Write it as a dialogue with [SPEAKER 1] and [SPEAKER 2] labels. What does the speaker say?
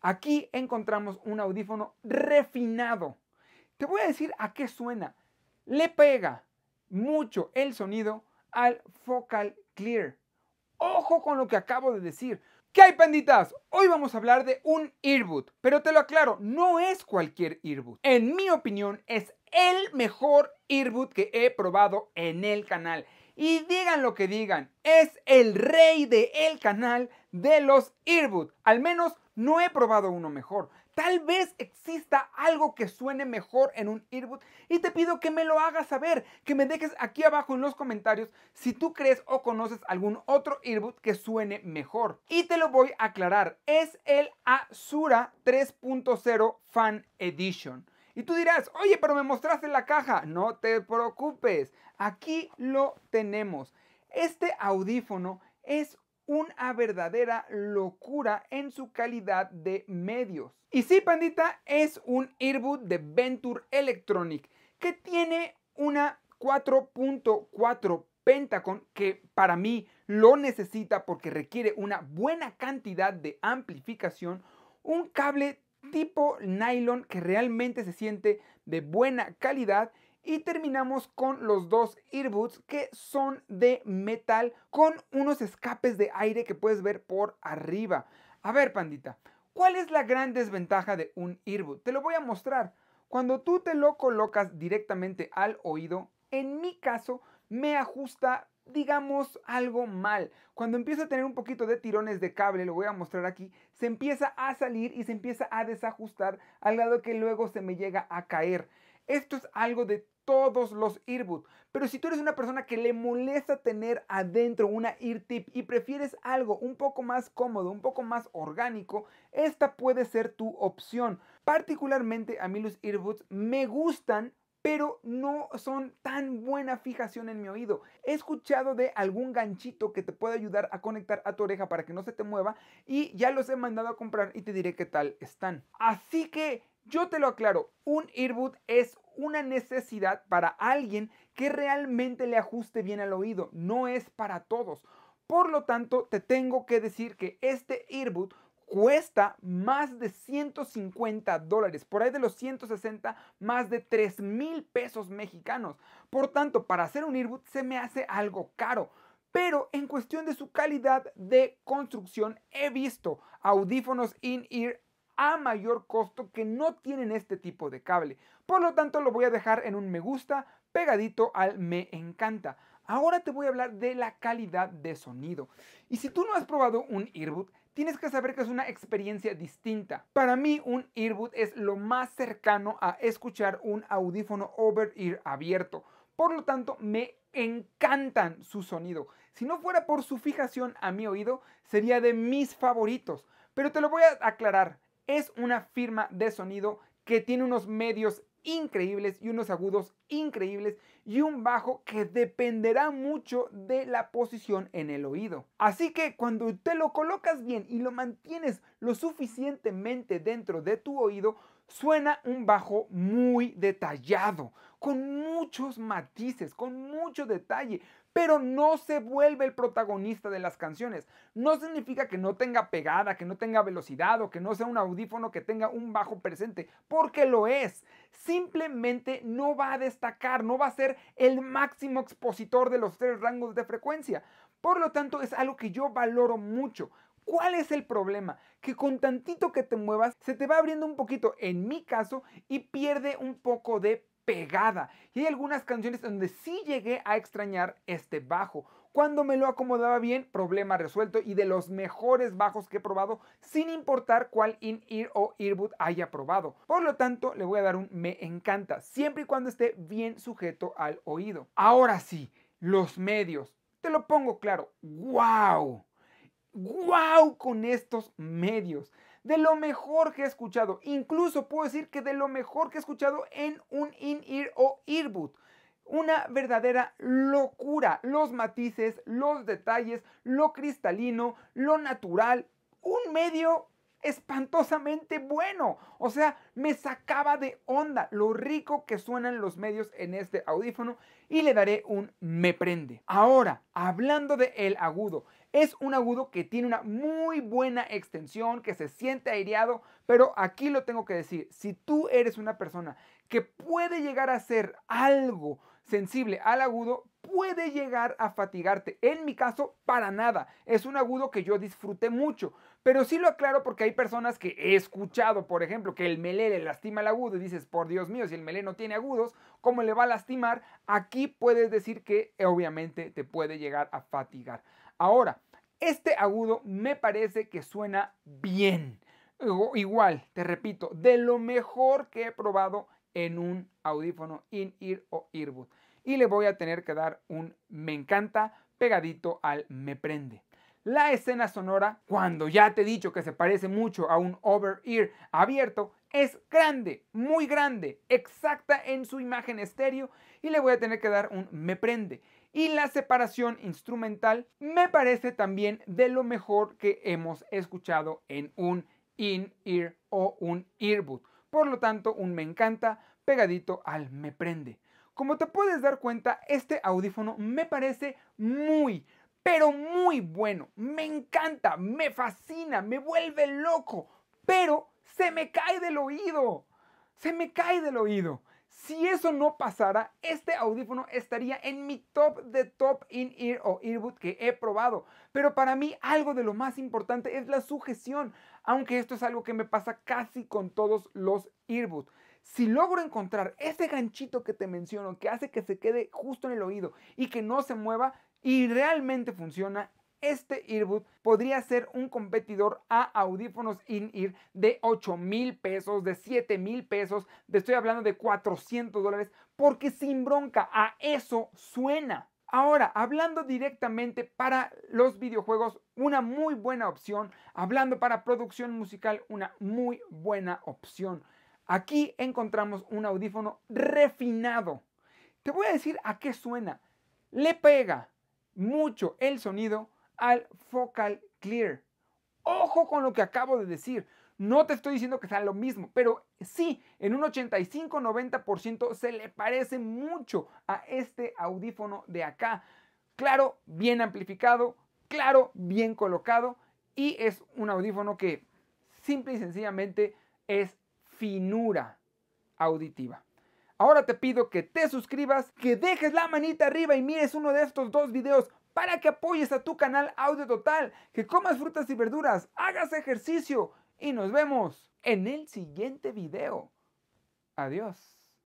[SPEAKER 1] Aquí encontramos un audífono refinado. Te voy a decir a qué suena. Le pega mucho el sonido al focal clear. Ojo con lo que acabo de decir. ¿Qué hay, penditas? Hoy vamos a hablar de un earbud, pero te lo aclaro, no es cualquier earbud. En mi opinión, es el mejor earbud que he probado en el canal. Y digan lo que digan, es el rey del el canal de los earbuds. Al menos no he probado uno mejor. Tal vez exista algo que suene mejor en un earbud y te pido que me lo hagas saber, que me dejes aquí abajo en los comentarios si tú crees o conoces algún otro earbud que suene mejor. Y te lo voy a aclarar, es el Azura 3.0 Fan Edition. Y tú dirás, oye, pero me mostraste la caja. No te preocupes, aquí lo tenemos. Este audífono es una verdadera locura en su calidad de medios. Y sí, pandita, es un earbud de Venture Electronic que tiene una 4.4 Pentacon que para mí lo necesita porque requiere una buena cantidad de amplificación, un cable tipo nylon que realmente se siente de buena calidad y terminamos con los dos earbuds que son de metal con unos escapes de aire que puedes ver por arriba. A ver, pandita, ¿cuál es la gran desventaja de un earbud? Te lo voy a mostrar. Cuando tú te lo colocas directamente al oído, en mi caso me ajusta digamos, algo mal. Cuando empieza a tener un poquito de tirones de cable, lo voy a mostrar aquí, se empieza a salir y se empieza a desajustar al lado que luego se me llega a caer. Esto es algo de todos los Earbuds Pero si tú eres una persona que le molesta tener adentro una ear tip y prefieres algo un poco más cómodo, un poco más orgánico, esta puede ser tu opción. Particularmente a mí los earbuds me gustan pero no son tan buena fijación en mi oído. He escuchado de algún ganchito que te puede ayudar a conectar a tu oreja para que no se te mueva y ya los he mandado a comprar y te diré qué tal están. Así que yo te lo aclaro, un earbud es una necesidad para alguien que realmente le ajuste bien al oído, no es para todos. Por lo tanto, te tengo que decir que este earbud cuesta más de 150 dólares, por ahí de los 160, más de 3 mil pesos mexicanos. Por tanto, para hacer un earboot se me hace algo caro. Pero en cuestión de su calidad de construcción, he visto audífonos in-ear a mayor costo que no tienen este tipo de cable. Por lo tanto, lo voy a dejar en un me gusta pegadito al me encanta. Ahora te voy a hablar de la calidad de sonido. Y si tú no has probado un earbud, tienes que saber que es una experiencia distinta. Para mí, un earbud es lo más cercano a escuchar un audífono over-ear abierto. Por lo tanto, me encantan su sonido. Si no fuera por su fijación a mi oído, sería de mis favoritos. Pero te lo voy a aclarar, es una firma de sonido que tiene unos medios increíbles y unos agudos increíbles y un bajo que dependerá mucho de la posición en el oído. Así que cuando te lo colocas bien y lo mantienes lo suficientemente dentro de tu oído, suena un bajo muy detallado, con muchos matices, con mucho detalle, pero no se vuelve el protagonista de las canciones. No significa que no tenga pegada, que no tenga velocidad o que no sea un audífono que tenga un bajo presente, porque lo es. Simplemente no va a destacar, no va a ser el máximo expositor de los tres rangos de frecuencia. Por lo tanto, es algo que yo valoro mucho. ¿Cuál es el problema? Que con tantito que te muevas, se te va abriendo un poquito, en mi caso, y pierde un poco de pegada. Y hay algunas canciones donde sí llegué a extrañar este bajo. Cuando me lo acomodaba bien, problema resuelto y de los mejores bajos que he probado, sin importar cuál in-ear o earbud haya probado. Por lo tanto, le voy a dar un me encanta, siempre y cuando esté bien sujeto al oído. Ahora sí, los medios. Te lo pongo claro, wow. Wow con estos medios de lo mejor que he escuchado. Incluso puedo decir que de lo mejor que he escuchado en un in-ear o earbud Una verdadera locura. Los matices, los detalles, lo cristalino, lo natural. Un medio espantosamente bueno. O sea, me sacaba de onda lo rico que suenan los medios en este audífono y le daré un me prende. Ahora, hablando de el agudo, es un agudo que tiene una muy buena extensión, que se siente aireado, pero aquí lo tengo que decir, si tú eres una persona que puede llegar a ser algo sensible al agudo, puede llegar a fatigarte. En mi caso, para nada. Es un agudo que yo disfruté mucho. Pero sí lo aclaro porque hay personas que he escuchado, por ejemplo, que el melé le lastima el agudo y dices, por Dios mío, si el melé no tiene agudos, ¿cómo le va a lastimar? Aquí puedes decir que obviamente te puede llegar a fatigar. Ahora, este agudo me parece que suena bien. Igual, te repito, de lo mejor que he probado en un audífono in-ear o earbud. Y le voy a tener que dar un me encanta pegadito al me prende. La escena sonora, cuando ya te he dicho que se parece mucho a un over-ear abierto, es grande, muy grande, exacta en su imagen estéreo y le voy a tener que dar un me prende. Y la separación instrumental me parece también de lo mejor que hemos escuchado en un in-ear o un earbud. Por lo tanto, un me encanta pegadito al me prende. Como te puedes dar cuenta, este audífono me parece muy, pero muy bueno. Me encanta, me fascina, me vuelve loco. Pero se me cae del oído. Se me cae del oído. Si eso no pasara, este audífono estaría en mi top de top in-ear o earbud que he probado. Pero para mí algo de lo más importante es la sujeción, aunque esto es algo que me pasa casi con todos los earbud. Si logro encontrar ese ganchito que te menciono, que hace que se quede justo en el oído y que no se mueva, y realmente funciona, este earbud podría ser un competidor a audífonos in-ear de 8 mil pesos, de 7 mil pesos, de estoy hablando de 400 dólares, porque sin bronca a eso suena. Ahora, hablando directamente para los videojuegos, una muy buena opción. Hablando para producción musical, una muy buena opción. Aquí encontramos un audífono refinado. Te voy a decir a qué suena. Le pega mucho el sonido al focal clear. Ojo con lo que acabo de decir. No te estoy diciendo que sea lo mismo, pero sí, en un 85-90% se le parece mucho a este audífono de acá. Claro, bien amplificado, claro, bien colocado y es un audífono que simple y sencillamente es finura auditiva. Ahora te pido que te suscribas, que dejes la manita arriba y mires uno de estos dos videos para que apoyes a tu canal Audio Total, que comas frutas y verduras, hagas ejercicio y nos vemos en el siguiente video. Adiós.